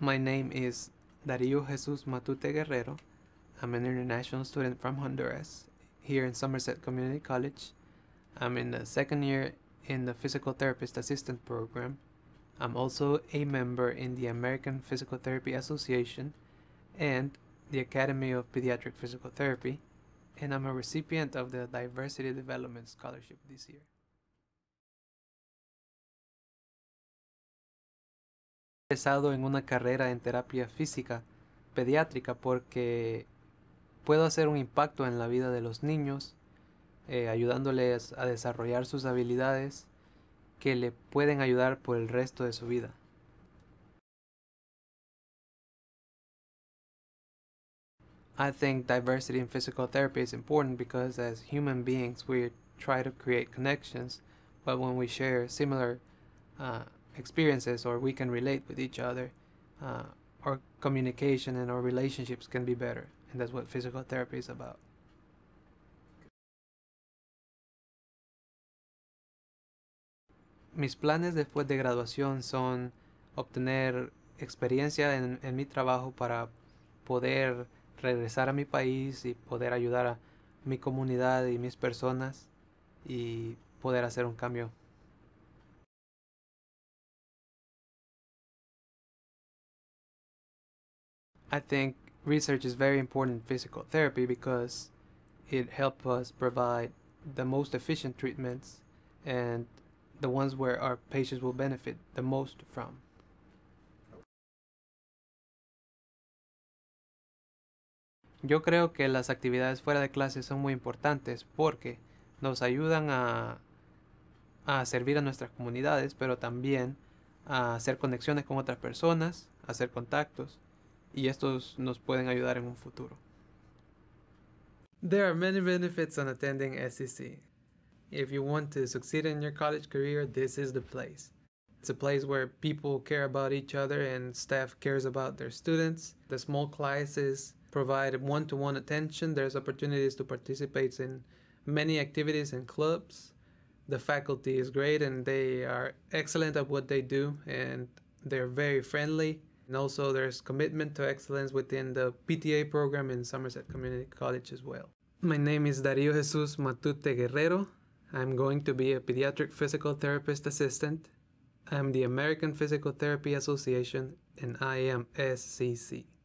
My name is Darío Jesus Matute Guerrero. I'm an international student from Honduras here in Somerset Community College. I'm in the second year in the Physical Therapist Assistant Program. I'm also a member in the American Physical Therapy Association and the Academy of Pediatric Physical Therapy, and I'm a recipient of the Diversity Development Scholarship this year. en una carrera en terapia física pediátrica porque puedo hacer un impacto en la vida de los niños, eh, ayudándoles a desarrollar sus habilidades que le pueden ayudar por el resto de su vida. I think diversity in physical therapy is important because as human beings we try to create connections, but when we share similar uh, experiences or we can relate with each other, uh, our communication and our relationships can be better. And that's what physical therapy is about. Mis planes después de graduación son obtener experiencia en mi trabajo para poder regresar a mi país y poder ayudar a mi comunidad y mis personas y poder hacer un cambio I think research is very important in physical therapy because it helps us provide the most efficient treatments and the ones where our patients will benefit the most from. Yo creo que las actividades fuera de clase son muy importantes porque nos ayudan a, a servir a nuestras comunidades, pero también a hacer conexiones con otras personas, hacer contactos y estos nos pueden ayudar en un futuro. There are many benefits on attending SEC. If you want to succeed in your college career, this is the place. It's a place where people care about each other and staff cares about their students. The small classes provide one to one attention. There's opportunities to participate in many activities and clubs. The faculty is great and they are excellent at what they do and they're very friendly. And also there's commitment to excellence within the PTA program in Somerset Community College as well. My name is Dario Jesus Matute Guerrero. I'm going to be a pediatric physical therapist assistant. I'm the American Physical Therapy Association and I am SCC.